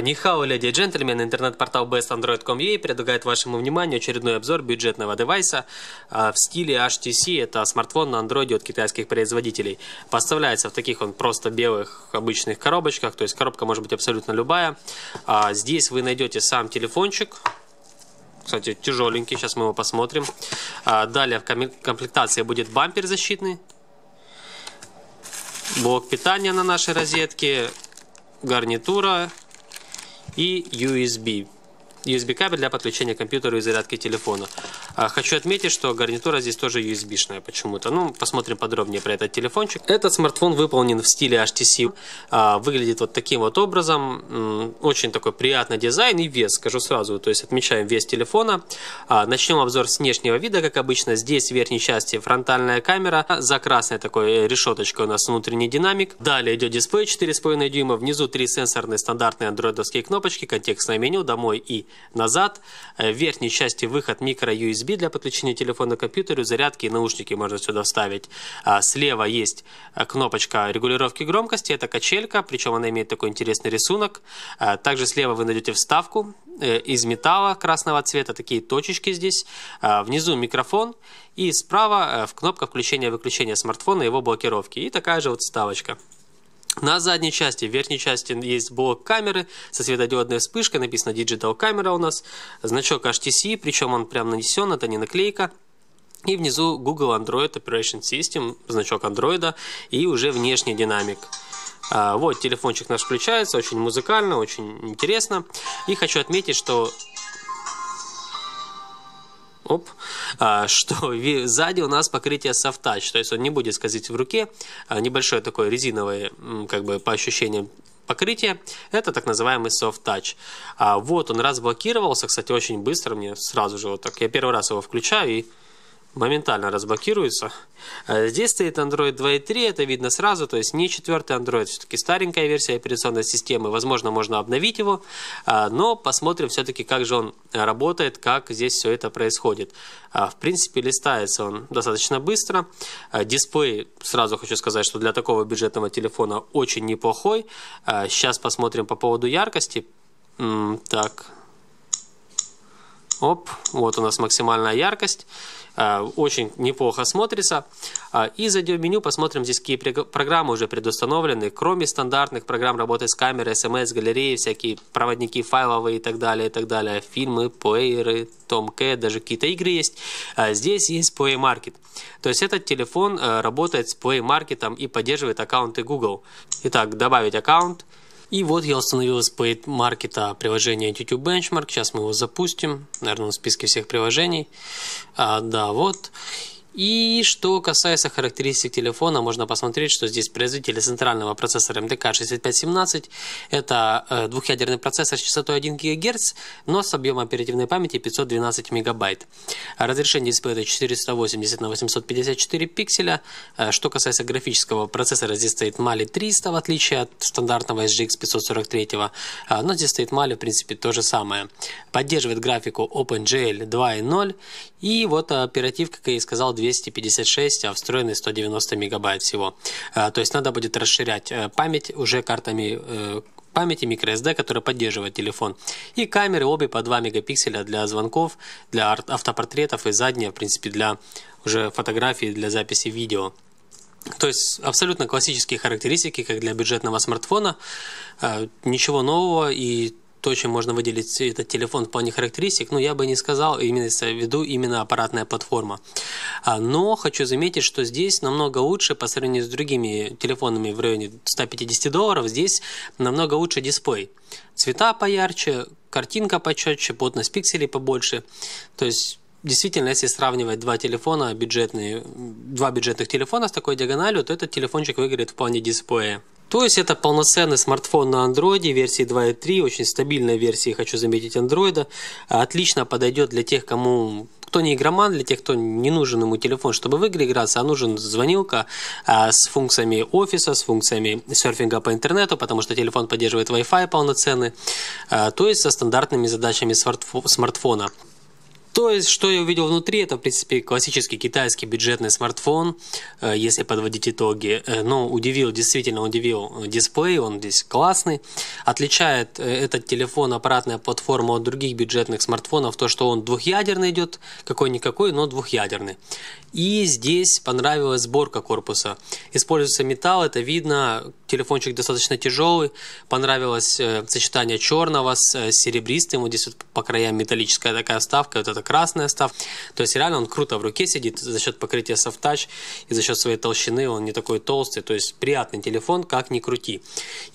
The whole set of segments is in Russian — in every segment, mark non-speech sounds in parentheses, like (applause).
Нихао, леди и джентльмены, интернет-портал bestandroid.com.ua предлагает вашему вниманию очередной обзор бюджетного девайса а, в стиле HTC. Это смартфон на андроиде от китайских производителей. Поставляется в таких он просто белых обычных коробочках, то есть коробка может быть абсолютно любая. А, здесь вы найдете сам телефончик, кстати, тяжеленький, сейчас мы его посмотрим. А, далее в комплектации будет бампер защитный, блок питания на нашей розетке, гарнитура, и USB USB-кабель для подключения к компьютеру и зарядки телефона. А, хочу отметить, что гарнитура здесь тоже USB-шная почему-то. Ну, посмотрим подробнее про этот телефончик. Этот смартфон выполнен в стиле HTC. А, выглядит вот таким вот образом. Очень такой приятный дизайн и вес, скажу сразу. То есть отмечаем вес телефона. А, начнем обзор с внешнего вида, как обычно. Здесь в верхней части фронтальная камера. За красной такой решеточкой у нас внутренний динамик. Далее идет дисплей 4,5 дюйма. Внизу три сенсорные стандартные андроидовские кнопочки, контекстное меню, домой и назад. Э, в верхней части выход микро-USB для подключения телефона к компьютеру, зарядки и наушники можно сюда вставить. А, слева есть э, кнопочка регулировки громкости, это качелька, причем она имеет такой интересный рисунок. А, также слева вы найдете вставку э, из металла красного цвета, такие точечки здесь. А, внизу микрофон и справа в кнопка включения-выключения смартфона и его блокировки. И такая же вот вставочка. На задней части, в верхней части есть блок камеры со светодиодной вспышкой, написано Digital Camera у нас, значок HTC, причем он прям нанесен, это не наклейка. И внизу Google Android Operation System, значок Android, и уже внешний динамик. А, вот, телефончик наш включается, очень музыкально, очень интересно. И хочу отметить, что оп, а, что (laughs) сзади у нас покрытие Soft Touch, то есть он не будет скользить в руке, а, небольшое такое резиновое, как бы по ощущениям покрытие, это так называемый soft touch. А вот он разблокировался, кстати, очень быстро, мне сразу же вот так, я первый раз его включаю и моментально разблокируется. Э, здесь стоит Android 2.3, это видно сразу, то есть не четвертый Android, все-таки старенькая версия операционной системы, возможно, можно обновить его, э, но посмотрим все-таки, как же он работает, как здесь все это происходит. Э, в принципе, листается он достаточно быстро, дисплей, сразу хочу сказать, что для такого бюджетного телефона очень неплохой. Сейчас посмотрим по поводу яркости. Так, Оп, вот у нас максимальная яркость. Э, очень неплохо смотрится. Э, и зайдем в меню, посмотрим здесь, какие программы уже предустановлены. Кроме стандартных программ работы с камерой, смс, эм галереи, всякие проводники файловые и так далее, и так далее. Фильмы, плееры, Tomcat, даже какие-то игры есть. Э, здесь есть Play Market. То есть этот телефон работает с Play Market и поддерживает аккаунты Google. Итак, добавить аккаунт. И вот я установил из Play Market приложение YouTube Benchmark. Сейчас мы его запустим. Наверное, в списке всех приложений. А, да, вот. И что касается характеристик телефона, можно посмотреть, что здесь производитель центрального процессора MDK 6517. Это э, двухъядерный процессор с частотой 1 ГГц, но с объемом оперативной памяти 512 МБ. Разрешение дисплея 480 на 854 пикселя. Э, что касается графического процессора, здесь стоит Mali 300, в отличие от стандартного SGX 543. Э, но здесь стоит Mali, в принципе, то же самое. Поддерживает графику OpenGL 2.0 и вот э, оператив, как я и сказал, 256, а встроенный 190 мегабайт всего. Э, то есть надо будет расширять э, память уже картами памяти microSD, которая поддерживает телефон. И камеры обе по 2 мегапикселя для звонков, для автопортретов и задние, в принципе, для уже фотографий, для записи видео. То есть абсолютно классические характеристики, как для бюджетного смартфона. Ничего нового и то, чем можно выделить этот телефон в плане характеристик, ну, я бы не сказал, именно в виду именно аппаратная платформа. А, но хочу заметить, что здесь намного лучше по сравнению с другими телефонами в районе 150 долларов, здесь намного лучше дисплей. Цвета поярче, картинка почетче, плотность пикселей побольше. То есть действительно, если сравнивать два телефона бюджетные, два бюджетных телефона с такой диагональю, то этот телефончик выиграет в плане дисплея. То есть это полноценный смартфон на Android версии 2.3, очень стабильная версия, хочу заметить, Android. Отлично подойдет для тех, кому кто не игроман, для тех, кто не нужен ему телефон, чтобы в игры играться, а нужен звонилка а, с функциями офиса, с функциями серфинга по интернету, потому что телефон поддерживает Wi-Fi полноценный, а, то есть со стандартными задачами смартфона. То есть, что я увидел внутри, это, в принципе, классический китайский бюджетный смартфон, э, если подводить итоги. Э, но удивил, действительно удивил э, дисплей, он здесь классный. Отличает этот телефон, аппаратная платформа от других бюджетных смартфонов, то, что он двухъядерный идет, какой-никакой, но двухъядерный. И здесь понравилась сборка корпуса. Используется металл, это видно, телефончик достаточно тяжелый. Понравилось сочетание черного с серебристым, вот здесь вот по краям металлическая такая вставка, вот это красная став, То есть реально он круто в руке сидит за счет покрытия soft touch и за счет своей толщины он не такой толстый. То есть приятный телефон, как ни крути.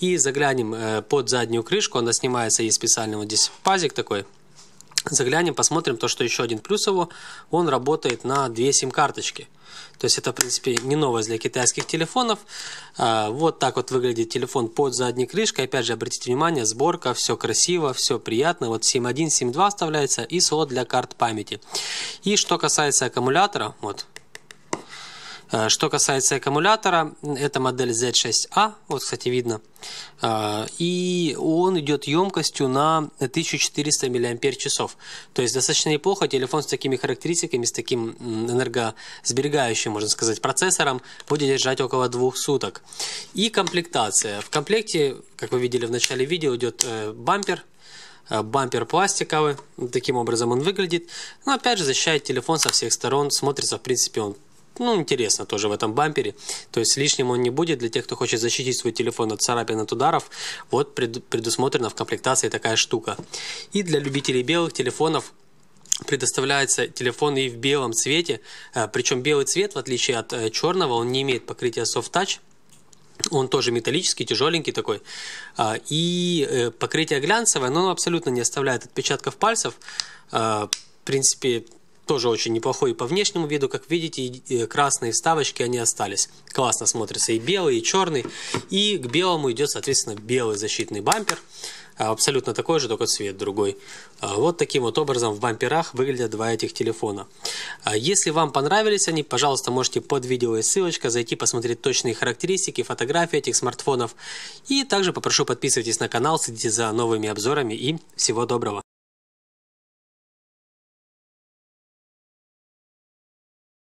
И заглянем э, под заднюю крышку, она снимается, есть специальный вот здесь пазик такой, Заглянем, посмотрим то, что еще один плюс его, он работает на две сим-карточки. То есть это, в принципе, не новость для китайских телефонов. А, вот так вот выглядит телефон под задней крышкой. Опять же, обратите внимание, сборка, все красиво, все приятно. Вот сим-1, сим-2 вставляется и слот для карт памяти. И что касается аккумулятора, вот Э, что касается аккумулятора, это модель Z6A, а, вот, кстати, видно. Э, и он идет емкостью на 1400 мАч. То есть достаточно неплохо телефон с такими характеристиками, с таким энергосберегающим, можно сказать, процессором будет держать около двух суток. И комплектация. В комплекте, как вы видели в начале видео, идет э, бампер бампер пластиковый, таким образом он выглядит. Но опять же защищает телефон со всех сторон, смотрится в принципе он ну, интересно тоже в этом бампере. То есть лишним он не будет для тех, кто хочет защитить свой телефон от царапин от ударов. Вот предусмотрена в комплектации такая штука. И для любителей белых телефонов предоставляется телефон и в белом цвете. Э, причем белый цвет, в отличие от э, черного, он не имеет покрытия Soft Touch. Он тоже металлический, тяжеленький такой. Э, и покрытие глянцевое, но оно абсолютно не оставляет отпечатков пальцев. В принципе, тоже очень неплохой и по внешнему виду. Как видите, э, красные вставочки, они остались. Классно смотрится и белый, и черный. И к белому идет, соответственно, белый защитный бампер. А, абсолютно такой же, только цвет другой. А, вот таким вот образом в бамперах выглядят два этих телефона. А, если вам понравились они, пожалуйста, можете под видео есть ссылочка, зайти посмотреть точные характеристики, фотографии этих смартфонов. И также попрошу подписывайтесь на канал, следите за новыми обзорами и всего доброго.